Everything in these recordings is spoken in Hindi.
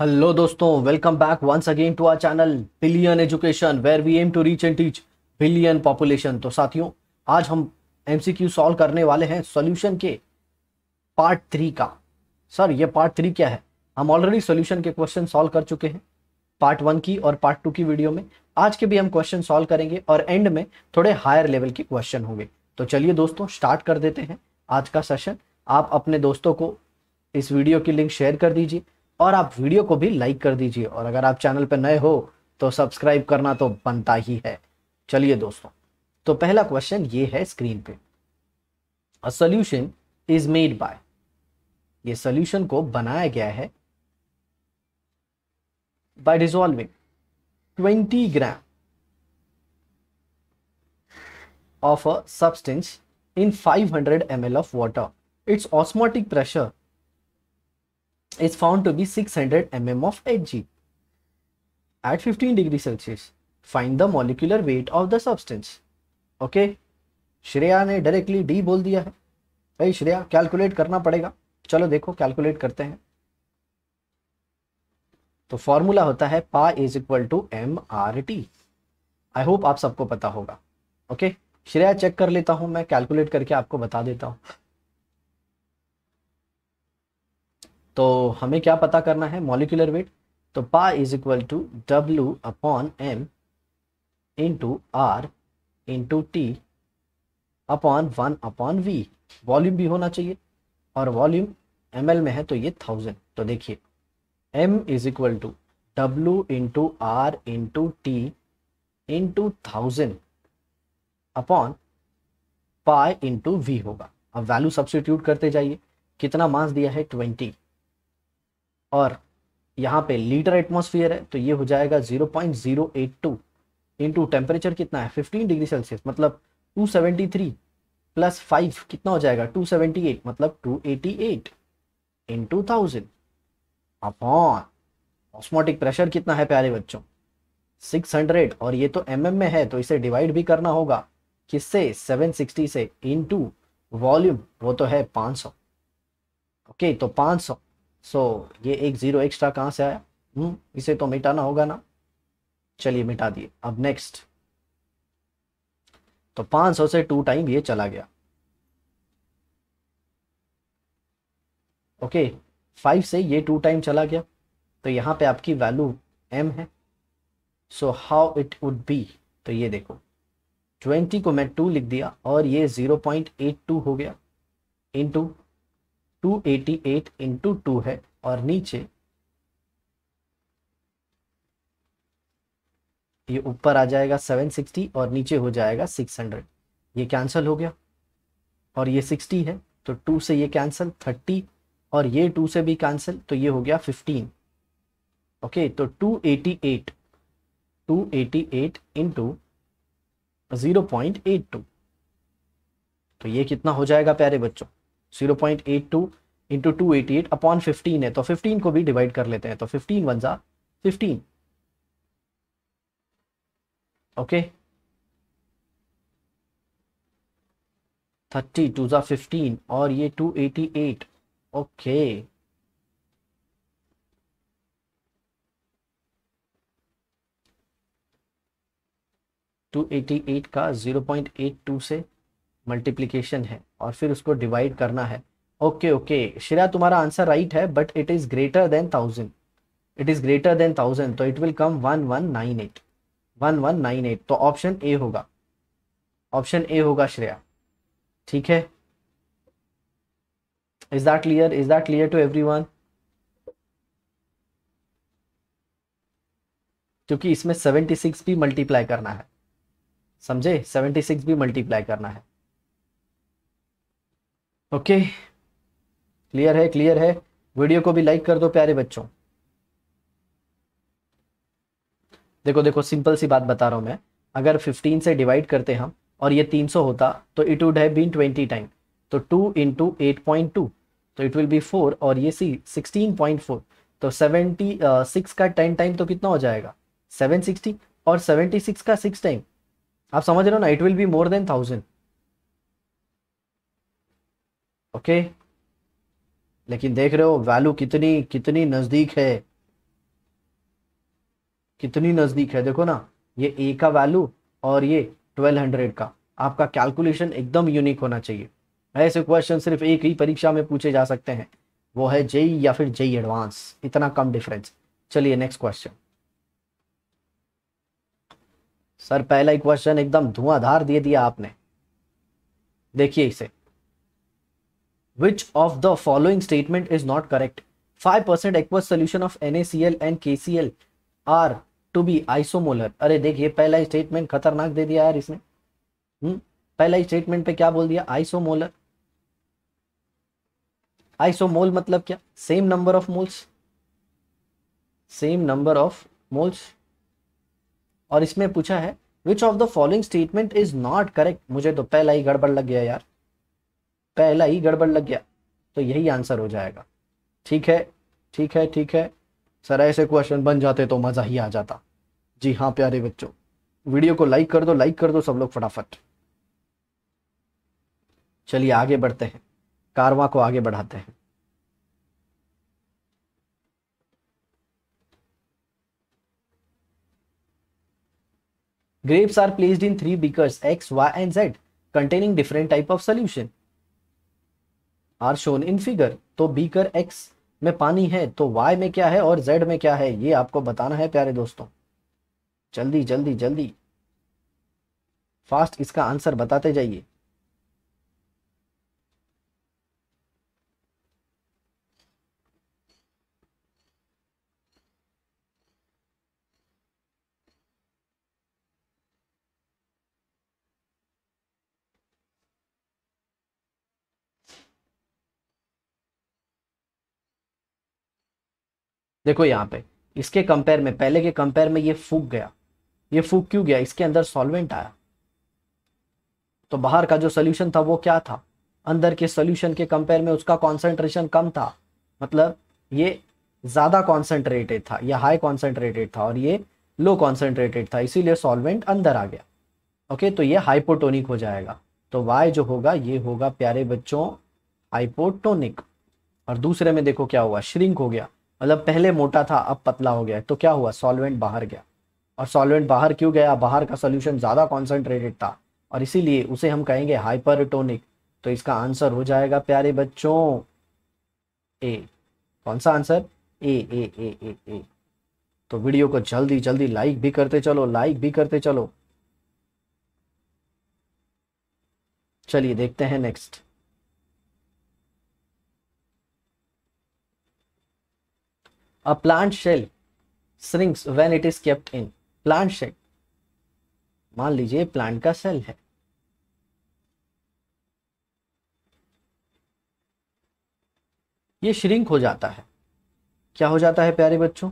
हेलो दोस्तों welcome back once again to our channel billion education where we aim to reach and teach billion population तो साथियों आज हम एमसीक्यू सॉल्व करने वाले हैं सॉल्यूशन के पार्ट थ्री का सर ये पार्ट थ्री क्या है हम ऑलरेडी सॉल्यूशन के क्वेश्चन सॉल्व कर चुके हैं पार्ट वन की और पार्ट टू की वीडियो में आज के भी हम क्वेश्चन सॉल्व करेंगे और एंड में थोड़े हायर लेवल के क्वेश्चन होंगे तो चलिए दोस्तों स्टार्ट कर देते हैं आज का सेशन आप अपने दोस्तों को इस वीडियो की लिंक शेयर कर दीजिए और आप वीडियो को भी लाइक कर दीजिए और अगर आप चैनल पर नए हो तो सब्सक्राइब करना तो बनता ही है चलिए दोस्तों तो पहला क्वेश्चन ये है स्क्रीन पे a solution is made by ये सोल्यूशन को बनाया गया है by dissolving 20 gram of a substance in 500 ml of water its osmotic pressure is found to be 600 mm of Hg. At 15 degree Celsius, find the molecular weight of the substance. Okay, Shreya ने directly D बोल दिया है भाई श्रेया कैलकुलेट करना पड़ेगा चलो देखो कैलकुलेट करते हैं तो फॉर्मूला होता है pi is equal to M R T I hope आप सबको पता होगा ओके okay? श्रेया चेक कर लेता हूं मैं कैलकुलेट करके आपको बता देता हूं तो हमें क्या पता करना है मॉलिकुलर वेट तो pi is equal to W upon M into R into T upon one upon V volume भी होना चाहिए और वॉल्यूम एम में है तो ये थाउजेंड तो देखिए M is equal to W into R into T into thousand upon pi into V होगा अब वैल्यू सब्सिट्यूट करते जाइए कितना मास दिया है ट्वेंटी और यहाँ पे लीटर एटमोसफियर है तो ये हो जाएगा zero point zero eight two into temperature कितना है फिफ्टीन डिग्री सेल्सियस मतलब two seventy three plus five कितना हो जाएगा टू सेवेंटी एट मतलब two eighty eight into thousand upon osmotic pressure कितना है प्यारे बच्चों 600 और ये तो एम mm में है तो इसे डिवाइड भी करना होगा किससे 760 से इनटू वॉल्यूम वो तो है 500 ओके तो 500 सो so, ये एक ज़ीरो एक्स्ट्रा कहाँ से आया हम्म इसे तो मिटाना होगा ना चलिए मिटा दिए अब नेक्स्ट तो 500 से टू टाइम ये चला गया ओके okay, फाइव से ये टू टाइम चला गया तो यहाँ पे आपकी वैल्यू एम है so how it would be तो ये देखो ट्वेंटी को मैं टू लिख दिया और ये जीरो पॉइंट एट टू हो गया into two eighty eight into two है और नीचे ये ऊपर आ जाएगा सेवन सिक्सटी और नीचे हो जाएगा सिक्स हंड्रेड ये कैंसिल हो गया और ये सिक्सटी है तो टू से ये कैंसिल थर्टी और ये टू से भी कैंसिल तो ये हो गया फिफ्टीन ओके तो two eighty eight two eighty eight into zero point eight two तो ये कितना हो जाएगा प्यारे बच्चों zero point eight two into two eighty eight upon fifteen है तो फिफ्टीन को भी डिवाइड कर लेते हैं तो फिफ्टीन वन ज़ा फिफ्टीन ओके थर्टी टू ज़ा फिफ्टीन और ये two eighty eight okay two eighty eight का ज़ीरो पॉइंट एट टू से मल्टीप्लीकेशन है और फिर उसको डिवाइड करना है ओके ओके श्रेया तुम्हारा आंसर राइट है but it is greater than thousand it is greater than thousand तो it will come one one nine eight one one nine eight तो ऑप्शन ए होगा ऑप्शन ए होगा श्रेया ठीक है is that clear is that clear to everyone क्योंकि इसमें सेवेंटी सिक्स भी मल्टीप्लाई करना है समझे सेवेंटी सिक्स भी मल्टीप्लाई करना है ओके क्लियर है क्लियर है वीडियो को भी लाइक कर दो प्यारे बच्चों देखो देखो सिंपल सी बात बता रहा हूं मैं अगर 15 से डिवाइड करते हम और ये 300 होता तो it would have been 20 time तो 2 इंटू एट पॉइंट टू तो इट विल बी 4 और ये सी 16.4 तो 76 uh, का 10 टाइम तो कितना हो जाएगा 760 और 76 का 6 टाइम आप समझ रहे हो ना it will be more than thousand okay लेकिन देख रहे हो वैल्यू कितनी कितनी नज़दीक है कितनी नज़दीक है देखो ना ये ए का वैल्यू और ये 1200 का आपका कैलकुलेशन एकदम यूनिक होना चाहिए ऐसे क्वेश्चन सिर्फ एक ही परीक्षा में पूछे जा सकते हैं वो है जेई या फिर जेई एडवांस इतना कम डिफरेंस चलिए नेक्स्ट क्वेश्चन सर पहला ही क्वेश्चन एकदम धुआंधार दे दिया आपने देखिए इसे Which of the following statement is not correct? 5% aqueous solution of NaCl and KCl are to be isomolar. अरे देखिए पहला स्टेटमेंट खतरनाक दे दिया यार इसने हम्म पहला स्टेटमेंट पे क्या बोल दिया आइसोमोलर आइसोमोल मतलब क्या same number of moles same number of moles और इसमें पूछा है which of the following statement is not correct मुझे तो पहला ही गड़बड़ लग गया यार पहला ही गड़बड़ लग गया तो यही आंसर हो जाएगा ठीक है ठीक है ठीक है सर ऐसे क्वेश्चन बन जाते तो मज़ा ही आ जाता जी हाँ प्यारे बच्चों वीडियो को लाइक कर दो लाइक कर दो सब लोग फटाफट चलिए आगे बढ़ते हैं कारवा को आगे बढ़ाते हैं grapes are placed in three beakers X Y and Z containing different type of solution are shown in figure तो बीकर एक्स में पानी है तो वाई में क्या है और जेड में क्या है ये आपको बताना है प्यारे दोस्तों जल्दी जल्दी जल्दी फास्ट इसका आंसर बताते जाइए देखो यहाँ पे इसके कंपेयर में पहले के कंपेयर में ये फूक गया ये फूक क्यों गया इसके अंदर सॉल्वेंट आया तो बाहर का जो सोल्यूशन था वो क्या था अंदर के सोल्यूशन के कंपेयर में उसका कॉन्सेंट्रेशन कम था मतलब ये ज़्यादा कॉन्सेंट्रेटेड था यह हाई कॉन्सेंट्रेटेड था और ये लो कॉन्सेंट्रेटेड था इसीलिए सॉल्वेंट अंदर आ गया ओके तो ये हाइपोटोनिक हो जाएगा तो वाई जो होगा ये होगा प्यारे बच्चों हाइपोटोनिक और दूसरे में देखो क्या हुआ श्रिंक हो गया मतलब पहले मोटा था अब पतला हो गया तो क्या हुआ सॉल्वेंट बाहर गया और सॉल्वेंट बाहर क्यों गया बाहर का सोल्यूशन ज़्यादा कॉन्सेंट्रेटेड था और इसीलिए उसे हम कहेंगे हाइपरटोनिक तो इसका आंसर हो जाएगा प्यारे बच्चों ए कौन सा आंसर ए ए ए ए ए तो वीडियो को जल्दी जल्दी लाइक भी करते चलो लाइक भी करते चलो चलिए देखते हैं next A plant shell shrinks when it is kept in. Plant shell. मान लीजिए प्लांट का सेल है ये श्रिंक हो जाता है क्या हो जाता है प्यारे बच्चों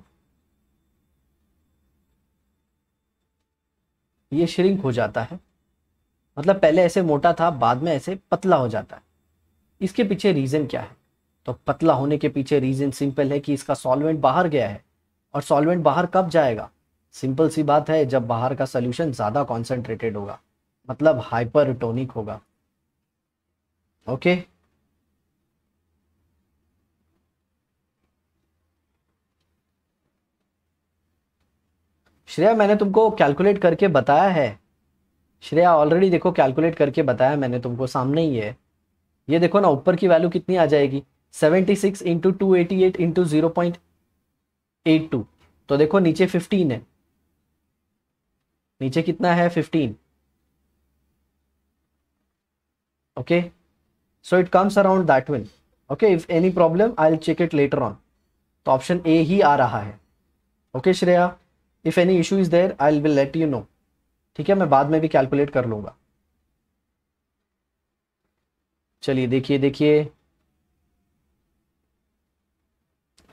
ये श्रिंक हो जाता है मतलब पहले ऐसे मोटा था बाद में ऐसे पतला हो जाता है इसके पीछे रीजन क्या है तो पतला होने के पीछे रीजन सिंपल है कि इसका सॉल्वेंट बाहर गया है और सॉल्वेंट बाहर कब जाएगा सिंपल सी बात है जब बाहर का सोल्यूशन ज़्यादा कॉन्सेंट्रेटेड होगा मतलब हाइपरटोनिक होगा ओके श्रेया मैंने तुमको कैलकुलेट करके बताया है श्रेया ऑलरेडी देखो कैलकुलेट करके बताया मैंने तुमको सामने ही है ये देखो ना ऊपर की वैल्यू कितनी आ जाएगी 76 into two eighty eight into zero point eight two तो देखो नीचे 15 है नीचे कितना है 15 okay so it comes around that one okay if any problem I check it later on तो ऑप्शन ए ही आ रहा है okay okay, Shreya if any issue is there I will let you know ठीक है मैं बाद में भी कैलकुलेट कर लूंगा चलिए देखिए देखिए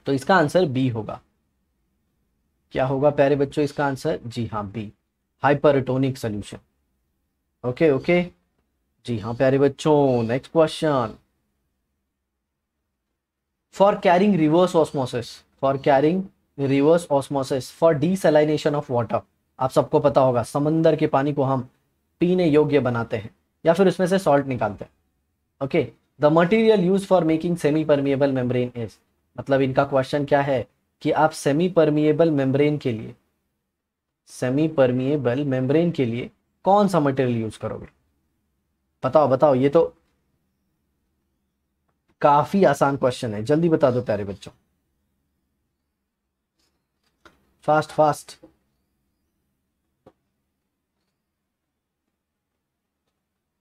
तो इसका आंसर बी होगा क्या होगा प्यारे बच्चों इसका आंसर जी हाँ B hypertonic solution okay okay जी हाँ प्यारे बच्चों next question for carrying reverse osmosis for carrying reverse osmosis for desalination of water आप सबको पता होगा समंदर के पानी को हम पीने योग्य बनाते हैं या फिर उसमें से सॉल्ट निकालते हैं okay the material use for making semi permeable membrane is मतलब इनका क्वेश्चन क्या है कि आप सेमी परमिएबल मेम्ब्रेन के लिए सेमी परमिएबल मेम्ब्रेन के लिए कौन सा मटेरियल यूज करोगे बताओ बताओ ये तो काफी आसान क्वेश्चन है जल्दी बता दो प्यारे बच्चों फास्ट फास्ट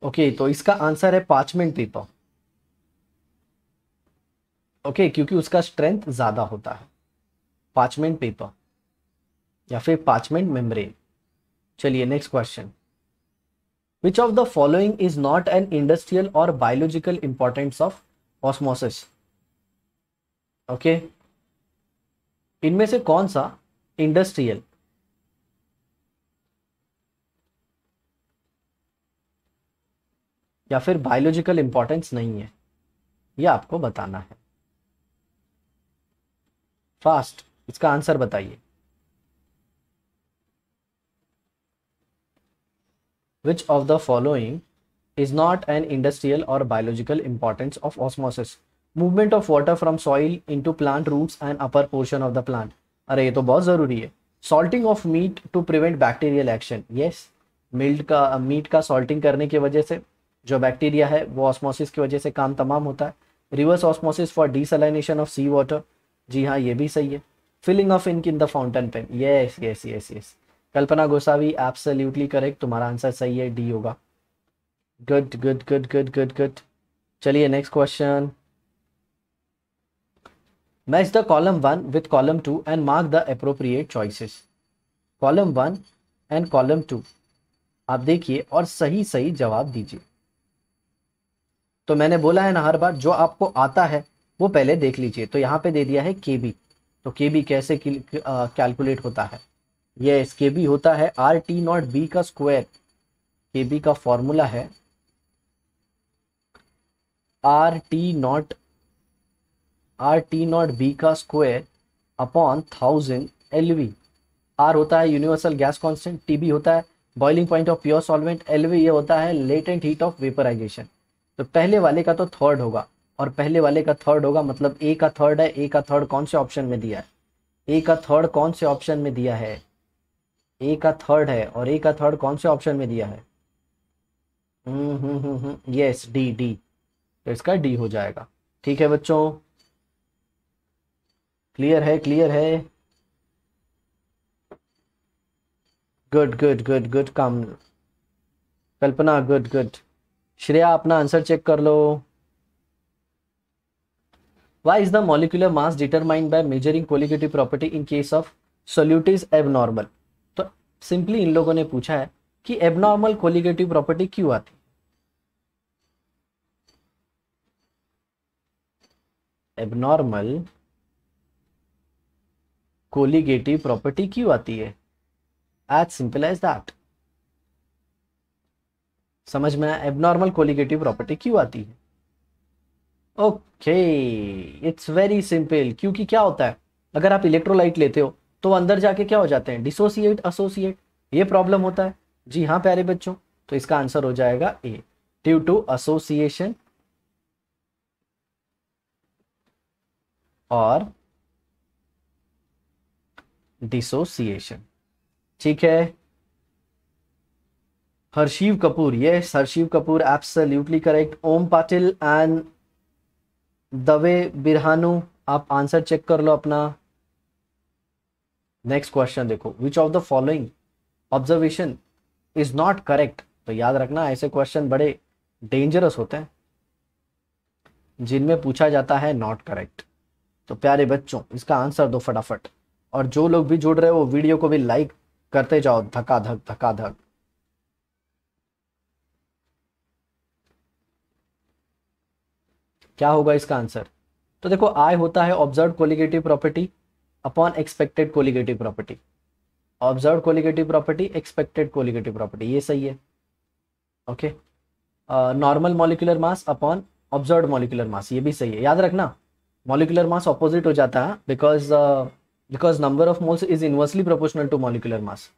ओके तो इसका आंसर है पांचमेंट पेपर ओके okay, क्योंकि उसका स्ट्रेंथ ज़्यादा होता है पाचमेंट पेपर या फिर पाचमेंट मेम्ब्रेन चलिए next question which of the following is not an industrial और biological importance of osmosis okay इनमें से कौन सा इंडस्ट्रियल या फिर बायोलॉजिकल इंपॉर्टेंस नहीं है यह आपको बताना है फास्ट इसका आंसर बताइए which of the following is not an industrial और biological importance of osmosis movement of water from soil into plant roots and upper portion of the plant अरे ये तो बहुत जरूरी है salting of meat to prevent bacterial action ये मिल्ट का मीट का सॉल्टिंग करने की वजह से जो बैक्टीरिया है वो ऑस्मोसिस की वजह से काम तमाम होता है reverse osmosis for desalination of sea water जी हाँ ये भी सही है filling of ink in the fountain pen yes yes yes yes Kalpana Gosavi absolutely correct तुम्हारा आंसर सही है डी होगा good good good good good good चलिए next question match the column one with column two and mark the appropriate choices column one and column two आप देखिए और सही सही जवाब दीजिए तो मैंने बोला है ना हर बार जो आपको आता है वो पहले देख लीजिए तो यहाँ पे दे दिया है के बी तो के बी कैसे कैलकुलेट होता है ये yes, के बी होता है आर टी नॉट बी का स्क्वायर के बी का फॉर्मूला है R T nought R T nought B का square upon thousand L V R होता है universal gas constant T b होता है boiling point of pure solvent L V ये होता है लेटेंट हीट ऑफ वेपराइजेशन तो पहले वाले का तो थर्ड होगा और पहले वाले का थर्ड होगा मतलब ए का थर्ड है ए का थर्ड कौन से ऑप्शन में दिया है ए का थर्ड कौन से ऑप्शन में दिया है ए का थर्ड है और ए का थर्ड कौन से ऑप्शन में दिया है यस डी डी तो इसका डी हो जाएगा ठीक है बच्चों क्लियर है क्लियर है गुड गुड गुड गुड काम कल्पना गुड गुड श्रेया अपना आंसर चेक कर लो Why is the molecular mass determined by measuring colligative property in case of solute is abnormal? तो सिंपली इन लोगों ने पूछा है कि एबनॉर्मल कोलिगेटिव प्रॉपर्टी क्यों आती है एबनॉर्मल कोलिगेटिव प्रॉपर्टी क्यों आती है एज सिंपल एज दैट समझ में आया एबनॉर्मल कोलिगेटिव प्रॉपर्टी क्यों आती है ओके इट्स वेरी सिंपल क्योंकि क्या होता है अगर आप इलेक्ट्रोलाइट लेते हो तो अंदर जाके क्या हो जाते हैं डिसोसिएट असोसिएट ये प्रॉब्लम होता है जी हाँ प्यारे बच्चों तो इसका आंसर हो जाएगा A due to association or dissociation ठीक है Harshiv Kapoor yes Harshiv Kapoor absolutely correct Om Patil and Dave Birhanu आप आंसर चेक कर लो अपना नेक्स्ट क्वेश्चन देखो which of the following observation is not correct तो याद रखना ऐसे क्वेश्चन बड़े डेंजरस होते हैं जिनमें पूछा जाता है नॉट करेक्ट तो प्यारे बच्चों इसका आंसर दो फटाफट और जो लोग भी जुड़ रहे हो वीडियो को भी लाइक करते जाओ धका धक धका धक क्या होगा इसका आंसर तो देखो आई होता है observe colligative property upon expected colligative property observe colligative property expected colligative property ये सही है okay normal molecular mass upon observe molecular mass ये भी सही है याद रखना मॉलिकुलर मास ऑपोजिट हो जाता है because because number of moles is inversely proportional to molecular mass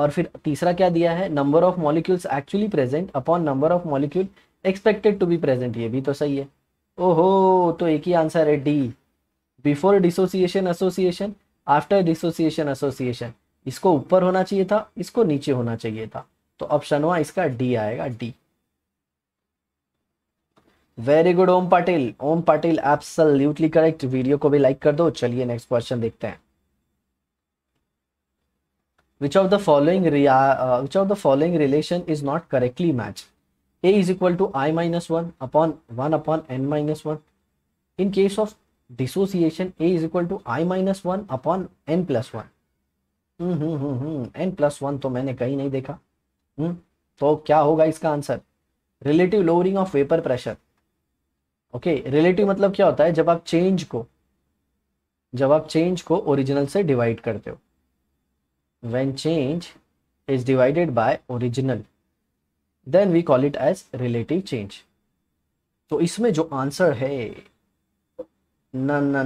और फिर तीसरा क्या दिया है number of molecules actually present upon number of molecule expected to be present ये भी तो सही है ओहो तो एक ही आंसर है D before dissociation association after dissociation association इसको ऊपर होना चाहिए था इसको नीचे होना चाहिए था तो ऑप्शन हुआ इसका डी आएगा D very good Om Patil Om Patil absolutely correct video को भी लाइक कर दो चलिए नेक्स्ट क्वेश्चन देखते हैं which of the following which of the following relation is not correctly correctly a is equal to i minus 1 upon 1 upon n minus 1 in case of dissociation a is equal to i minus 1 upon n plus 1 hmm hmm n plus one तो मैंने कहीं नहीं देखा हम्म तो क्या होगा इसका answer relative lowering of vapour pressure okay relative मतलब क्या होता है जब आप चेंज को जब आप चेंज को ओरिजिनल से डिवाइड करते हो when change is divided by original then we call it as relative change तो इसमें जो आंसर है no no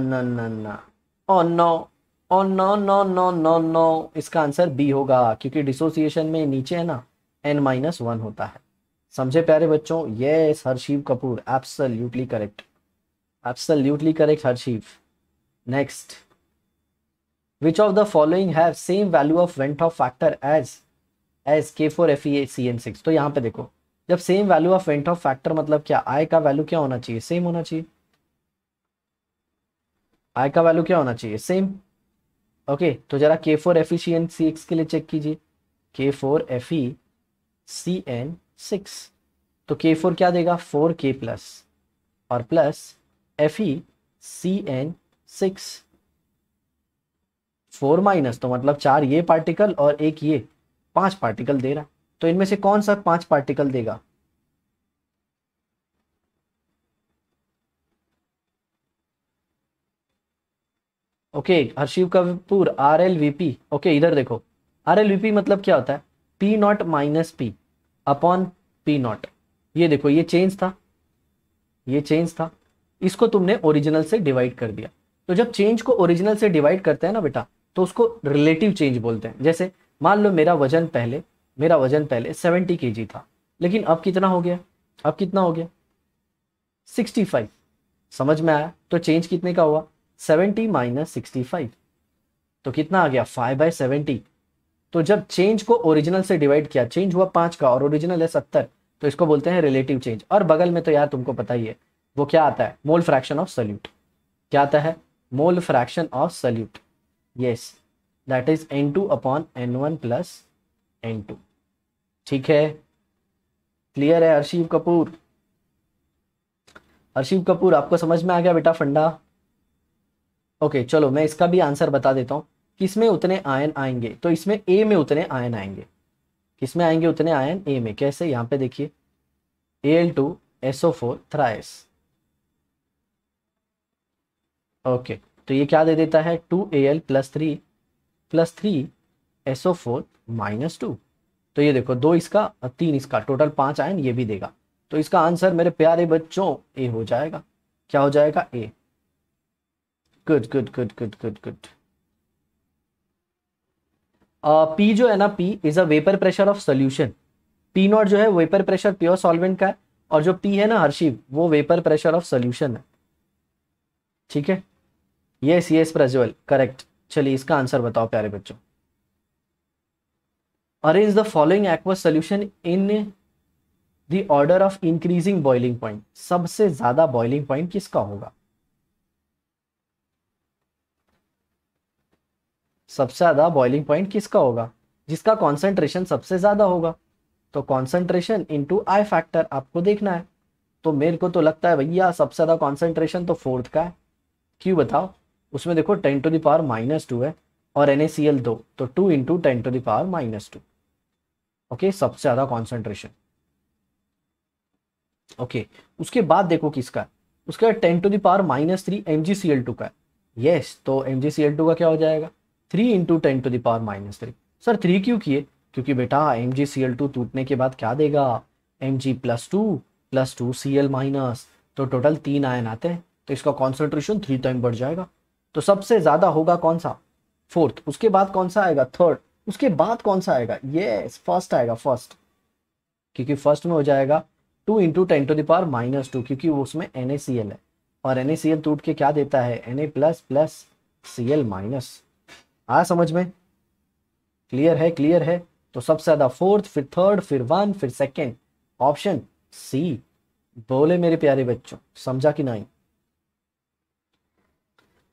no no no no इसका आंसर बी होगा क्योंकि डिसोसिएशन में नीचे है ना एन माइनस वन होता है समझे प्यारे बच्चों ये Harshiv Kapoor absolutely correct absolutely correct Harshiv next which of the following have same value of van't Hoff factor as as K four F E C N six तो यहाँ पे देखो जब same value of van't Hoff factor मतलब क्या आय का वैल्यू क्या होना चाहिए सेम होना चाहिए आय का वैल्यू क्या होना चाहिए सेम ओके तो जरा K four F E C N C X के लिए चेक कीजिए K four F E C N six तो के फोर क्या देगा फोर के प्लस और plus F E C N six four minus तो मतलब चार ये पार्टिकल और एक ये पांच पार्टिकल दे रहा है तो इनमें से कौन सा पांच पार्टिकल देगा okay Harshiv Kapoor R L okay इधर देखो आर एल मतलब क्या होता है P nought minus P upon P nought ये देखो ये चेंज था ये चेंज था इसको तुमने ओरिजिनल से डिवाइड कर दिया तो जब चेंज को ओरिजिनल से डिवाइड करते हैं ना बेटा तो उसको रिलेटिव चेंज बोलते हैं जैसे मान लो मेरा वजन पहले मेरा वजन पहले सेवेंटी के था लेकिन अब कितना हो गया अब कितना हो गया सिक्सटी फाइव समझ में आया तो चेंज कितने का हुआ सेवेंटी माइनस सिक्सटी फाइव तो कितना आ गया फाइव बाई सेवेंटी तो जब चेंज को ओरिजिनल से डिवाइड किया चेंज हुआ पाँच का और ओरिजिनल है सत्तर तो इसको बोलते हैं रिलेटिव चेंज और बगल में तो यार तुमको पता ही है वो क्या आता है मोल फ्रैक्शन ऑफ सल्यूट क्या आता है mole fraction of solute yes that is n two upon n one plus n two ठीक है क्लियर है अर्शीव कपूर अर्शीव कपूर आपको समझ में आ गया बेटा फंडा ओके okay, चलो मैं इसका भी आंसर बता देता हूं किसमें उतने आयन आएंगे तो इसमें ए में उतने आयन आएंगे किसमें आएंगे उतने आयन ए में कैसे यहां पे देखिए A L two SO four thrice okay तो ये क्या दे देता है two A L plus three plus three S O four minus two तो ये देखो दो इसका तीन इसका टोटल पांच आयन ये भी देगा तो इसका आंसर मेरे प्यारे बच्चों ए हो जाएगा क्या हो जाएगा A good good good good good good P जो है ना P is a vapour pressure of solution P nought जो है वेपर प्रेशर प्योर सॉल्वेंट का है और जो पी है ना हर्षिव वो वेपर प्रेशर ऑफ सोल्यूशन है ठीक है यस यस प्रज्वल करेक्ट चलिए इसका आंसर बताओ प्यारे बच्चों arrange the following aqueous solution in the order of increasing boiling point सबसे ज्यादा बॉइलिंग पॉइंट किसका होगा सबसे ज्यादा बॉइलिंग पॉइंट किसका होगा जिसका कॉन्सेंट्रेशन सबसे ज्यादा होगा तो कॉन्सेंट्रेशन इंटू आई फैक्टर आपको देखना है तो मेरे को तो लगता है भैया सबसे ज्यादा कॉन्सेंट्रेशन तो फोर्थ का है क्यों बताओ उसमें देखो ten to the power minus two है और एन ए सी एल दो तो two into ten to the power minus two okay सबसे ज़्यादा कॉन्सेंट्रेशन ओके उसके बाद देखो किसका उसके बाद ten to the power minus three M G C L two का ये यस तो M G C L two का क्या हो जाएगा three into ten to the power minus three sir three क्यों किए क्योंकि बेटा M G C L two टूटने के बाद क्या देगा M G plus two plus two C L minus तो टोटल तीन आयन आते हैं तो इसका कॉन्सेंट्रेशन थ्री टाइम बढ़ जाएगा तो सबसे ज्यादा होगा कौन सा फोर्थ उसके बाद कौन सा आएगा थर्ड उसके बाद कौन सा आएगा ये फर्स्ट आएगा फर्स्ट क्योंकि फर्स्ट में हो जाएगा two into ten to the power minus two क्योंकि उसमें एन है और एन ए सी एल टूट के क्या देता है N A plus plus C L minus आया समझ में क्लियर है क्लियर है तो सबसे ज्यादा फोर्थ फिर थर्ड फिर वन फिर सेकेंड ऑप्शन सी बोले मेरे प्यारे बच्चों समझा कि नहीं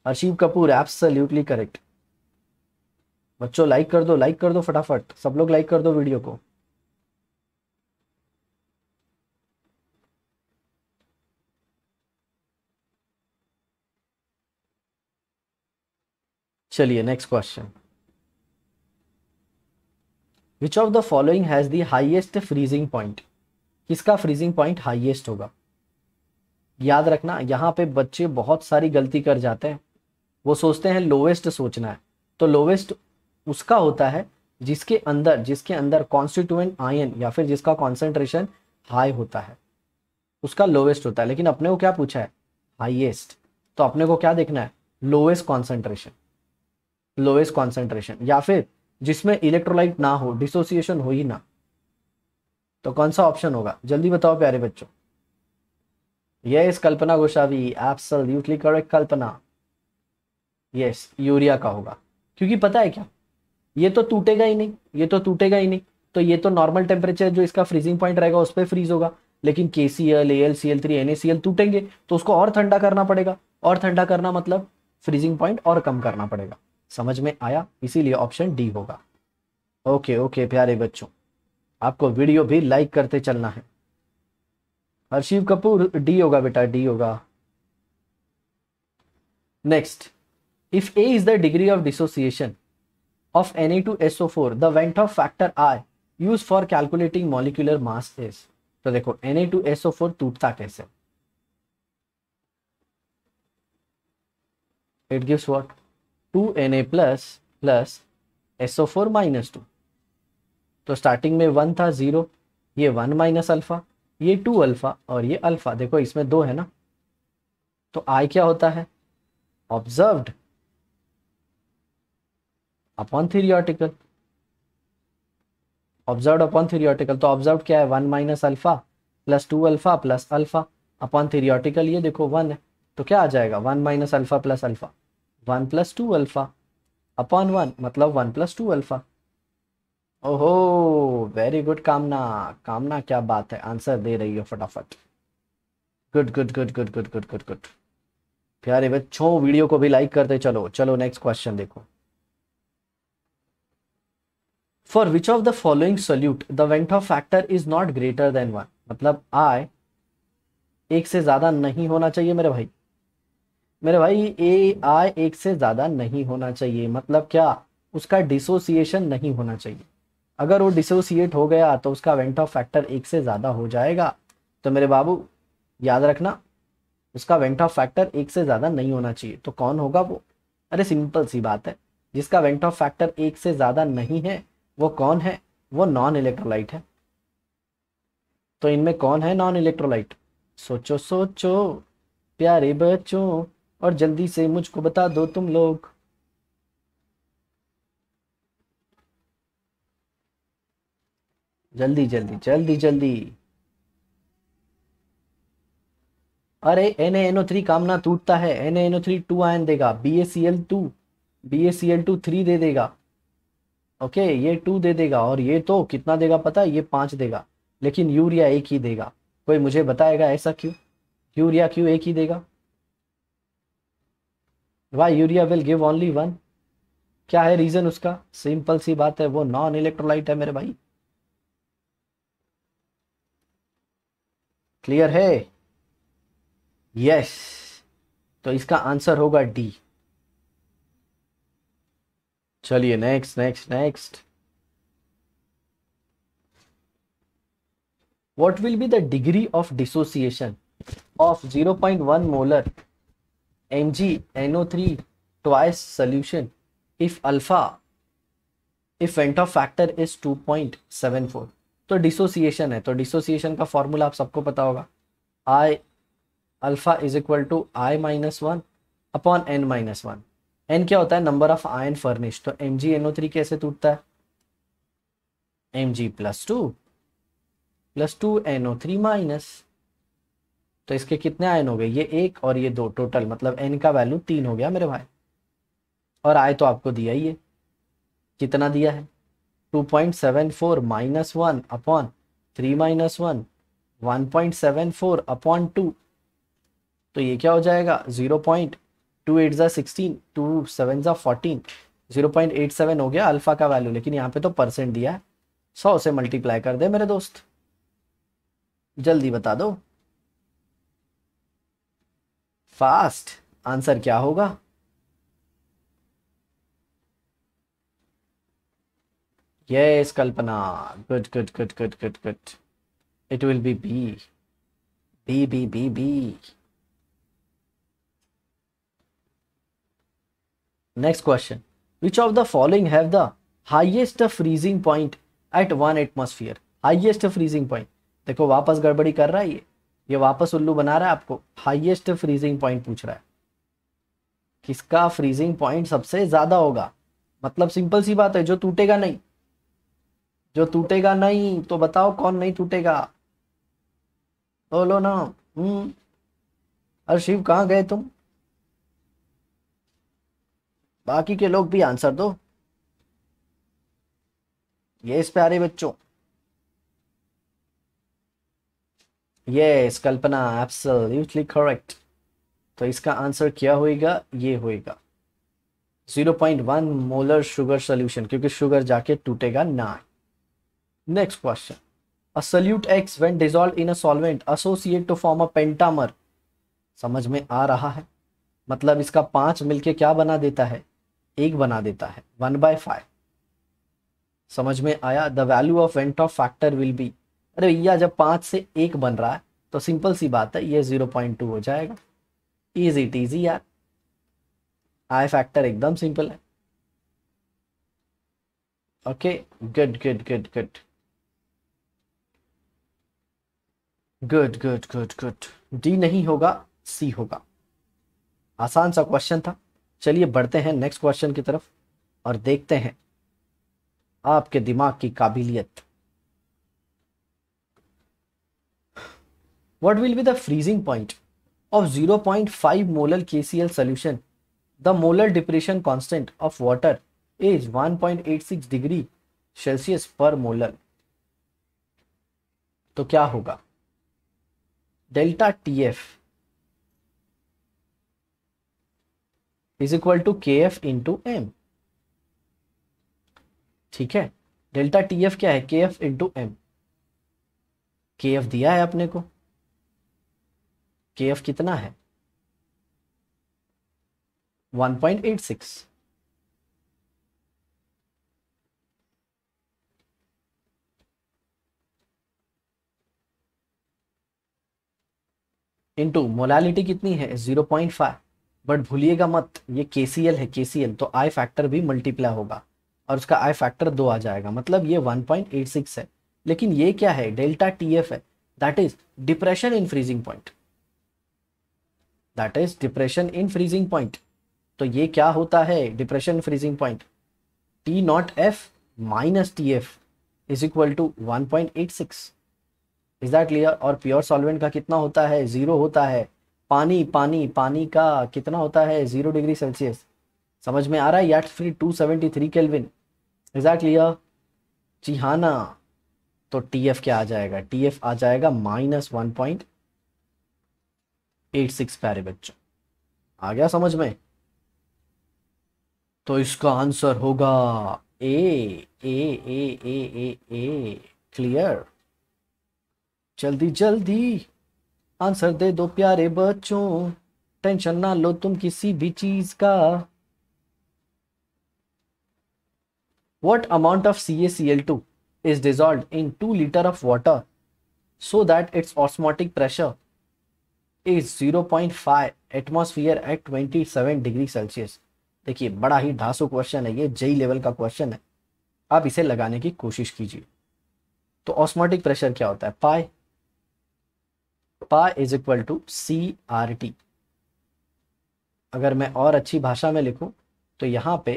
अर्शीव कपूर एब्सोल्युटली करेक्ट बच्चों लाइक कर दो लाइक कर दो फटाफट सब लोग लाइक कर दो वीडियो को चलिए next question which of the following has the highest freezing point किसका फ्रीजिंग पॉइंट हाइएस्ट होगा याद रखना यहां पे बच्चे बहुत सारी गलती कर जाते हैं वो सोचते हैं लोवेस्ट सोचना है तो लोवेस्ट उसका होता है जिसके अंदर जिसके अंदर कॉन्स्टिट्यूएंट आयन या फिर जिसका कॉन्सेंट्रेशन हाई होता है उसका लोवेस्ट होता है लेकिन अपने को क्या पूछा है हाइएस्ट तो अपने को क्या देखना है लोवेस्ट कॉन्सेंट्रेशन लोवेस्ट कॉन्सेंट्रेशन या फिर जिसमें इलेक्ट्रोलाइट ना हो डिसोसिएशन हो ही ना तो कौन सा ऑप्शन होगा जल्दी बताओ प्यारे बच्चों यह इस Kalpana Goshavi absolutely correct Kalpana yes urea का होगा क्योंकि पता है क्या ये तो टूटेगा ही नहीं ये तो टूटेगा ही नहीं तो ये तो नॉर्मल टेम्परेचर जो इसका फ्रीजिंग पॉइंट रहेगा उस पर फ्रीज होगा लेकिन K C L A L C L three N A C L टूटेंगे तो उसको और ठंडा करना पड़ेगा और ठंडा करना मतलब फ्रीजिंग पॉइंट और कम करना पड़ेगा समझ में आया इसीलिए ऑप्शन डी होगा ओके ओके प्यारे बच्चों आपको वीडियो भी लाइक करते चलना है हर्षिव कपूर डी होगा बेटा डी होगा next if a is the degree of dissociation of na to so4 the went off factor i used for calculating molecular mass is तो देखो Na2SO4 टू एसओ फोर टूटता कैसे it gives what two N A plus plus SO four minus two तो स्टार्टिंग में वन था जीरो ये वन माइनस अल्फा ये टू अल्फा और ये अल्फा देखो इसमें दो है ना तो आई क्या होता है observed upon theoretical observe upon theoretical तो ऑब्जर्व क्या है one minus alpha plus two alpha plus alpha upon theoretical ये देखो वन है तो क्या आ जाएगा one minus alpha plus alpha one plus two alpha upon one मतलब वन प्लस टू अल्फा ओहो वेरी गुड कामना कामना क्या बात है आंसर दे रही हो फटाफट good good good good good good good good प्यारे बच्चों वीडियो को भी लाइक करते चलो चलो नेक्स्ट क्वेश्चन देखो for which of the following solute the van't Hoff factor is not greater than one मतलब आय एक से ज्यादा नहीं होना चाहिए मेरे भाई मेरे भाई ए आय एक से ज्यादा नहीं होना चाहिए मतलब क्या उसका डिसोसिएशन नहीं होना चाहिए अगर वो डिसोसिएट हो गया तो उसका वेंट ऑफ फैक्टर एक से ज्यादा हो जाएगा तो मेरे बाबू याद रखना उसका वेंट ऑफ फैक्टर एक से ज्यादा नहीं होना चाहिए तो कौन होगा वो अरे सिंपल सी बात है जिसका वेंट ऑफ फैक्टर एक से ज्यादा नहीं है वो कौन है वो नॉन इलेक्ट्रोलाइट है तो इनमें कौन है नॉन इलेक्ट्रोलाइट सोचो सोचो प्यारे बच्चों और जल्दी से मुझको बता दो तुम लोग जल्दी जल्दी जल्दी जल्दी अरे एन एनओ थ्री कामना टूटता है एन एनओ थ्री टू आयन देगा B A C L two B A C L two three दे देगा ओके ये टू दे देगा और ये तो कितना देगा पता है ये पांच देगा लेकिन यूरिया एक ही देगा कोई मुझे बताएगा ऐसा क्यों यूरिया क्यों एक ही देगा why urea will give only one क्या है रीजन उसका सिंपल सी बात है वो नॉन इलेक्ट्रोलाइट है मेरे भाई क्लियर है यस yes. तो इसका आंसर होगा डी चलिए next next next what will be the degree of dissociation of zero point one molar M G NO three twice solution if alpha if van't Hoff factor is two point seven four तो डिसोसिएशन है तो डिसोसिएशन का फॉर्मूला आप सबको पता होगा i alpha is equal to I minus one upon N minus one n क्या होता है नंबर ऑफ आयन फर्निश तो एम जी एनओ थ्री कैसे टूटता है M G plus two plus two NO three minus तो इसके कितने आयन हो गए ये एक और ये दो टोटल मतलब एन का वैल्यू तीन हो गया मेरे भाई और आय तो आपको दिया ही है कितना दिया है two point seven four minus one upon three minus one one point seven four upon two तो ये क्या हो जाएगा जीरो पॉइंट टू एट ज़ा सिक्सटीन टू सेवन ज़ा fourteen zero point eight seven हो गया अल्फ़ा का वैल्यू लेकिन यहाँ पे तो परसेंट दिया है सौ से मल्टीप्लाई कर दे मेरे दोस्त जल्दी बता दो फास्ट आंसर क्या होगा yes Kalpana good good good good good good it will be B B B B B next question which of the following have the highest freezing point at one atmosphere highest freezing point देखो वापस गड़बड़ी कर रहा है ये ये वापस उल्लू बना रहा है आपको हाइएस्ट फ्रीजिंग पॉइंट पूछ रहा है किसका फ्रीजिंग पॉइंट सबसे ज्यादा होगा मतलब सिंपल सी बात है जो टूटेगा नहीं जो टूटेगा नहीं तो बताओ कौन नहीं टूटेगा बोलो ना हम्म अरे शिव कहाँ गए तुम बाकी के लोग भी आंसर दो ये इस प्यारे बच्चों ये कल्पना एब्सोल्युटली करेक्ट तो इसका आंसर क्या होएगा ये होएगा 0.1 मोलर शुगर सोल्यूशन क्योंकि शुगर जाके टूटेगा ना next question a solute X when dissolve in a solvent associate to form a pentamer समझ में आ रहा है मतलब इसका पांच मिलके क्या बना देता है एक बना देता है वन बाय फाइव समझ में आया the value of van't Hoff factor will be अरे भैया जब पांच से एक बन रहा है तो सिंपल सी बात है ये जीरो पॉइंट टू हो जाएगा इजी टीजी यार आई फैक्टर एकदम सिंपल है okay good good good good good good good good D नहीं होगा सी होगा आसान सा क्वेश्चन था चलिए बढ़ते हैं नेक्स्ट क्वेश्चन की तरफ और देखते हैं आपके दिमाग की काबिलियत what will be the freezing point of zero point five molar K C L solution the molar depression constant of water as one point eight six degree Celsius per molar तो क्या होगा delta T F is equal to K F into M ठीक है डेल्टा टी एफ क्या है K F into M K F दिया है अपने को के एफ कितना है 1.86 इंटू मोलालिटी कितनी है 0.5 बट भूलिएगा मत ये के है के तो आई फैक्टर भी मल्टीप्लाई होगा और उसका आई फैक्टर दो आ जाएगा मतलब ये 1.86 है लेकिन ये क्या है डेल्टा टी एफ है that is depression in freezing point that is depression in freezing point तो ये क्या होता है depression freezing point T naught F minus T F is equal to one point eight six is that clear और प्योर सॉल्वेंट का कितना होता है जीरो होता है पानी पानी पानी का कितना होता है जीरो डिग्री सेल्सियस समझ में आ रहा है at free two seventy three kelvin exactly ना तो टी एफ क्या आ जाएगा टी एफ आ जाएगा minus one point eight six प्यारे बच्चों आ गया समझ में तो इसका आंसर होगा ए ए ए ए ए ए क्लियर जल्दी जल्दी आंसर दे दो प्यारे बच्चों टेंशन ना लो तुम किसी भी चीज का what amount of C A C L two is dissolve in two litre of water so that its osmotic pressure is zero point five atmosphere at twenty seven degree Celsius देखिए बड़ा ही ढांसो क्वेश्चन है ये जई लेवल का क्वेश्चन है आप इसे लगाने की कोशिश कीजिए तो ऑस्मोटिक प्रेशर क्या होता है pi kappa is equal to C R T अगर मैं और अच्छी भाषा में लिखूं तो यहां पे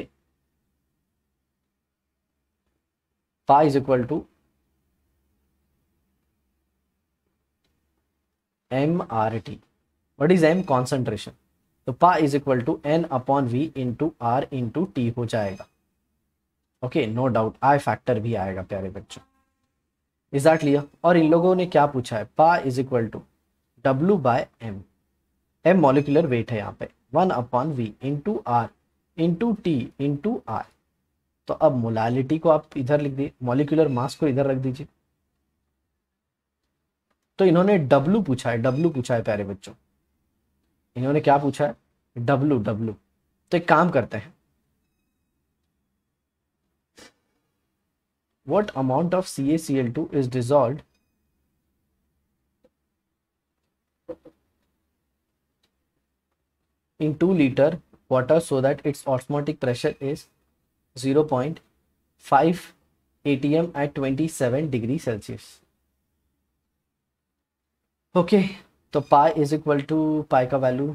pi is equal to M R T what is M concentration तो pi is equal to N upon V into R into T हो जाएगा okay no doubt I factor भी आएगा प्यारे बच्चों इज दैट लिया और इन लोगों ने क्या पूछा है pi is equal to W by M M molecular weight है यहाँ पे one upon V into R into T into R तो अब मोलालिटी को आप इधर लिख दिए मोलिकुलर मास को इधर रख दीजिए तो इन्होंने डब्लू पूछा है डब्लू पूछा है प्यारे बच्चों इन्होंने क्या पूछा है डब्लू डब्लू तो एक काम करते हैं what amount of C A C L two is dissolve in 2 liter water so that its osmotic pressure is 0.5 atm at 27 degree celsius okay okay, तो pi is equal to pi का वैल्यू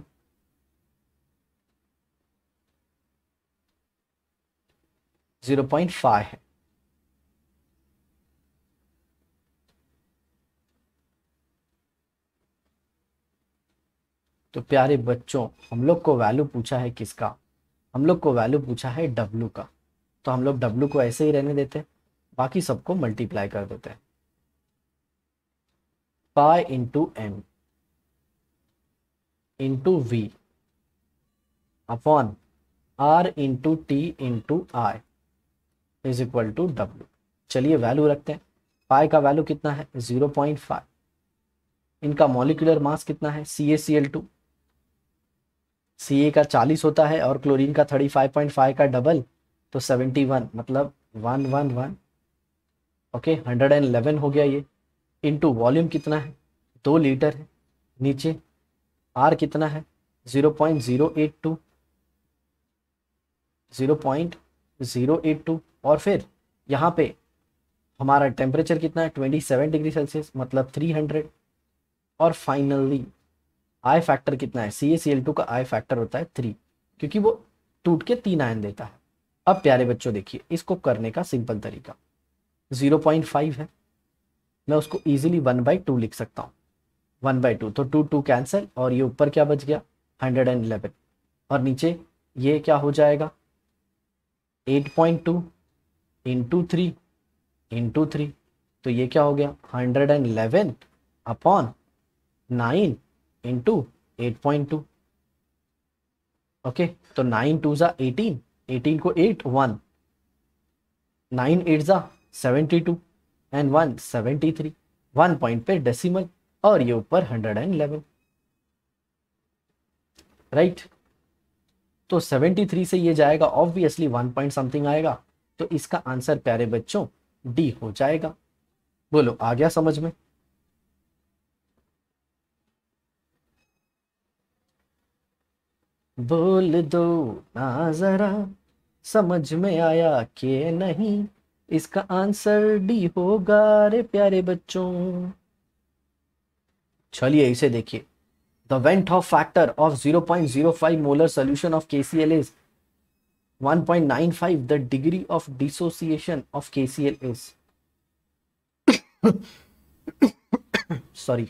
जीरो पॉइंट फाइव है तो प्यारे बच्चों हम लोग को वैल्यू पूछा है किसका हम लोग को वैल्यू पूछा है डब्लू का तो हम लोग डब्लू को ऐसे ही रहने देते बाकी सबको मल्टीप्लाई कर देते हैं pi into M into V upon R into T into I is equal to W चलिए वैल्यू रखते हैं पाई का वैल्यू कितना है जीरो पॉइंट फाइव इनका मॉलिकुलर मास कितना है सी ए सी एल टू सी का चालीस होता है और क्लोरीन का थर्टी फाइव पॉइंट फाइव का डबल तो सेवेंटी वन मतलब one one one okay hundred and eleven हो गया ये इनटू वॉल्यूम कितना है दो लीटर है नीचे आर कितना है zero point zero eight two zero point zero eight two और फिर यहाँ पे हमारा टेम्परेचर कितना है ट्वेंटी सेवन डिग्री सेल्सियस मतलब थ्री हंड्रेड और फाइनली आई फैक्टर कितना है सी ए सी एल टू का आई फैक्टर होता है थ्री क्योंकि वो टूट के तीन आयन देता है अब प्यारे बच्चों देखिए इसको करने का सिंपल तरीका जीरो पॉइंट फाइव है मैं उसको इजीली वन बाई टू लिख सकता हूँ वन बाई टू तो टू टू कैंसिल और ये ऊपर क्या बच गया हंड्रेड एंड इलेवन और नीचे ये क्या हो जाएगा eight point two into three into three तो ये क्या हो गया hundred and eleven upon nine into eight point two okay तो नाइन टू ज़ा एटीन एटीन को एट वन नाइन एट ज़ा seventy two and one seventy three one point पे डेसिमल और ये ऊपर हंड्रेड एंड इलेवन राइट तो सेवेंटी थ्री से ये जाएगा ऑब्वियसली वन पॉइंट समथिंग आएगा तो इसका आंसर प्यारे बच्चों डी हो जाएगा बोलो आ गया समझ में बोल दो ना जरा समझ में आया के नहीं इसका आंसर डी होगा रे प्यारे बच्चों चलिए इसे देखिए the van't Hoff factor of zero point zero five molar solution of K C L is one point nine five the degree of dissociation of K C L is sorry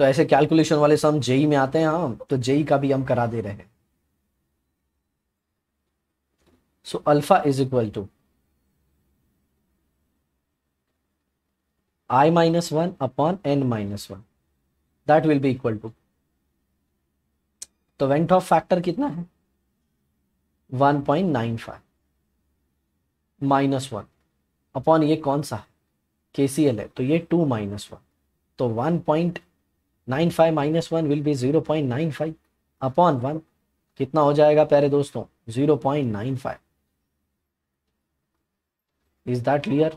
तो ऐसे कैलकुलेशन वाले सम जेई में आते हैं हम हाँ, तो जेई का भी हम करा दे रहे हैं so alpha is equal to I minus one upon N minus one that will be equal to तो वेंट ऑफ फैक्टर कितना है 1.95 माइनस वन अपॉन ये कौन सा है के सी एल है तो ये टू माइनस वन तो one point nine five minus one will be zero point nine five upon one कितना हो जाएगा प्यारे दोस्तों zero point nine five is that clear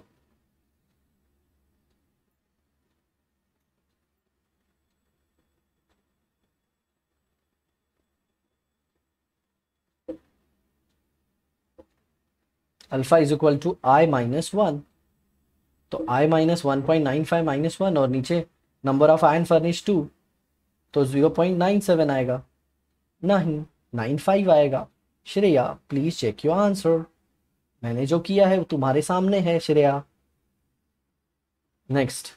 alpha is equal to I minus one तो I minus one point nine five minus one और नीचे number of ion furnish two तो जीरो पॉइंट नाइन सेवन आएगा नहीं नाइन फाइव आएगा Shreya please check your answer मैंने जो किया है वो तुम्हारे सामने है Shreya next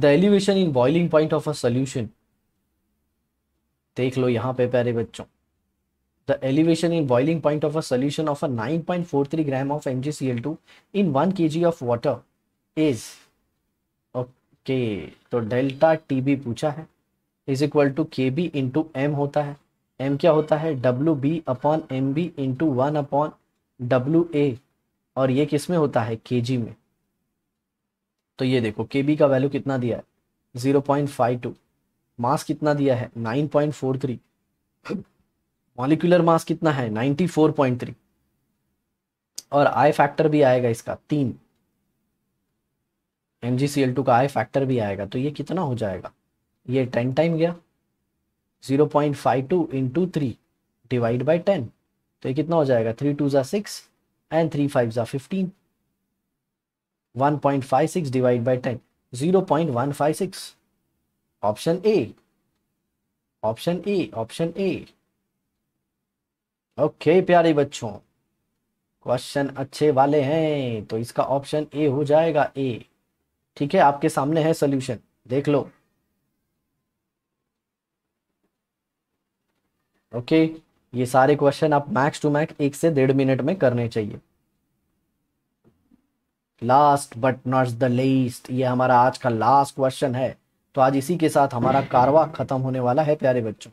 the elevation in boiling point of a solution देख लो यहां पे प्यारे बच्चों the elevation in boiling point of a solution of a 9.43 gram of MgCl2 in 1 kg of water is के तो डेल्टा टी बी पूछा है is equal to K B into M होता है एम क्या होता है W B upon M B into one upon W A और ये किस में होता है के जी में तो ये देखो के बी का वैल्यू कितना दिया है zero point five two mass कितना दिया है nine point four three molecular mass कितना है नाइन्टी फोर पॉइंट थ्री और आई फैक्टर भी आएगा इसका तीन एम का आई फैक्टर भी आएगा तो ये कितना हो जाएगा ये टेन टाइम गया zero point five two into three divide by ten तो ये कितना हो जाएगा थ्री टू ज़ा सिक्स एंड थ्री फाइव ज़ा fifteen one point five six divide by ten zero point one five six option A option A option A okay प्यारे बच्चों क्वेश्चन अच्छे वाले हैं तो इसका ऑप्शन ए हो जाएगा ए ठीक है आपके सामने है सोल्यूशन देख लो ओके ये सारे क्वेश्चन आप मैक्स टू मैक्स एक से डेढ़ मिनट में करने चाहिए last but not the least ये हमारा आज का लास्ट क्वेश्चन है तो आज इसी के साथ हमारा कारवा खत्म होने वाला है प्यारे बच्चों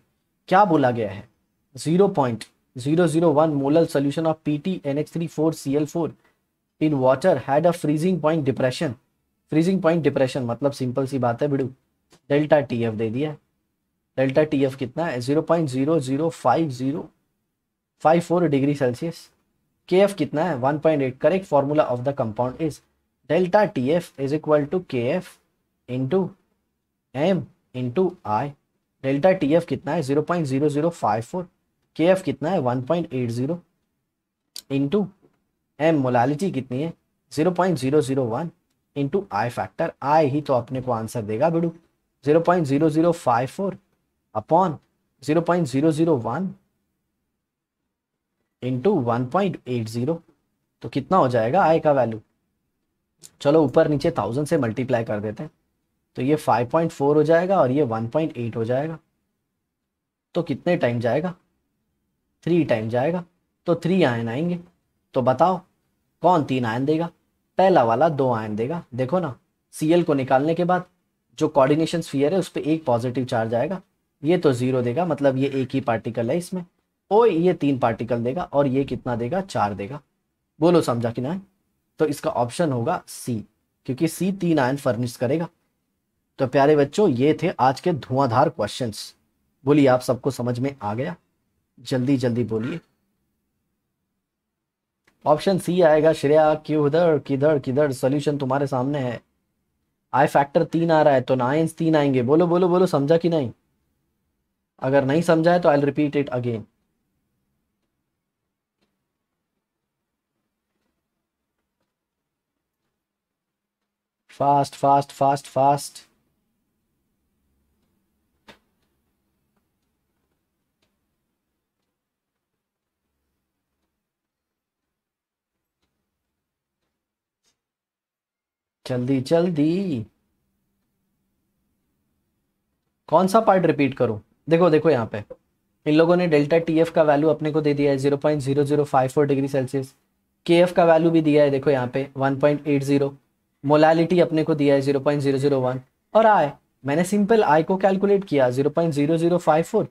क्या बोला गया है zero point zero zero one molal solution of PT N X three four C L four in water had a freezing point depression freezing point depression मतलब सिंपल सी बात है बिडू डेल्टा टी एफ दे दिया डेल्टा टी एफ कितना है zero point zero zero five zero five four degree Celsius K F कितना है one point eight correct formula of the compound is delta T F is equal to K F into M into I delta T F कितना है zero point zero zero five four K F कितना है one point eight zero into M molality कितनी है zero point zero zero one into I factor I ही तो अपने को आंसर देगा बेडू zero point zero zero five four upon zero point zero zero one into one point eight zero तो कितना हो जाएगा आई का वैल्यू चलो ऊपर नीचे थाउजेंड से मल्टीप्लाई कर देते हैं तो ये फाइव पॉइंट फोर हो जाएगा और ये वन पॉइंट एट हो जाएगा तो कितने टाइम जाएगा थ्री टाइम जाएगा तो थ्री आयन आएंगे तो बताओ कौन तीन आयन देगा पहला वाला दो आयन देगा देखो ना सीएल को निकालने के बाद जो कोऑर्डिनेशन स्फीयर है उस पर एक पॉजिटिव चार्ज आएगा ये तो जीरो देगा मतलब ये एक ही पार्टिकल है इसमें ओ ये तीन पार्टिकल देगा और ये कितना देगा चार देगा बोलो समझा कि ना तो इसका ऑप्शन होगा सी क्योंकि सी तीन आयन फर्निश करेगा तो प्यारे बच्चों ये थे आज के धुआंधार क्वेश्चंस बोलिए आप सबको समझ में आ गया जल्दी जल्दी बोलिए ऑप्शन सी आएगा श्रेया किधर किधर किधर सोल्यूशन तुम्हारे सामने है आई फैक्टर तीन आ रहा है तो नाइन्स तीन आएंगे बोलो बोलो बोलो समझा कि नहीं अगर नहीं समझा है तो I repeat it again fast fast fast fast जल्दी जल्दी कौन सा पार्ट रिपीट करूं देखो देखो यहाँ पे इन लोगों ने डेल्टा टी एफ का वैल्यू अपने को दे दिया है zero point zero zero five four degree Celsius K F का वैल्यू भी दिया है देखो यहाँ पे one point eight zero molality अपने को दिया है zero point zero zero one और आय मैंने सिंपल आई को कैलकुलेट किया zero point zero zero five four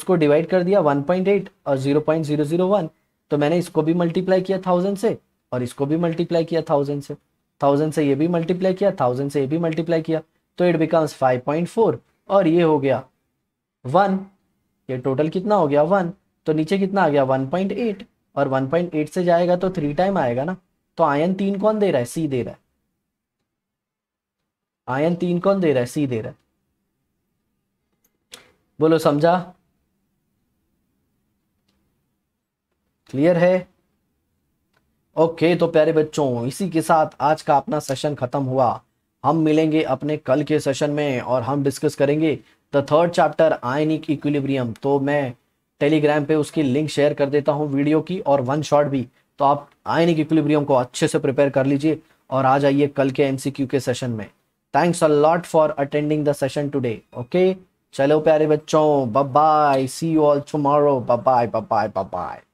उसको डिवाइड कर दिया वन पॉइंट एट और zero point zero zero one तो मैंने इसको भी मल्टीप्लाई किया थाउजेंड से और इसको भी मल्टीप्लाई किया थाउजेंड से थाउजेंड से ये भी मल्टीप्लाई किया थाउजेंड से ये भी मल्टीप्लाई किया तो it becomes five point four और ये हो गया वन ये टोटल कितना हो गया वन तो नीचे कितना आ गया वन पॉइंट एट और वन पॉइंट एट से जाएगा तो थ्री टाइम आएगा ना तो आयन तीन कौन दे रहा है सी दे रहा है आयन तीन कौन दे रहा है सी दे रहा है बोलो समझा क्लियर है ओके okay, तो प्यारे बच्चों इसी के साथ आज का अपना सेशन खत्म हुआ हम मिलेंगे अपने कल के सेशन में और हम डिस्कस करेंगे the third chapter ionic equilibrium तो मैं टेलीग्राम पे उसकी लिंक शेयर कर देता हूँ वीडियो की और वन शॉट भी तो आप आयनिक इक्विलिब्रियम को अच्छे से प्रिपेयर कर लीजिए और आ जाइए कल के एमसीक्यू के सेशन में thanks a lot for attending the session today okay चलो प्यारे बच्चों bye see you all tomorrow bye bye bye bye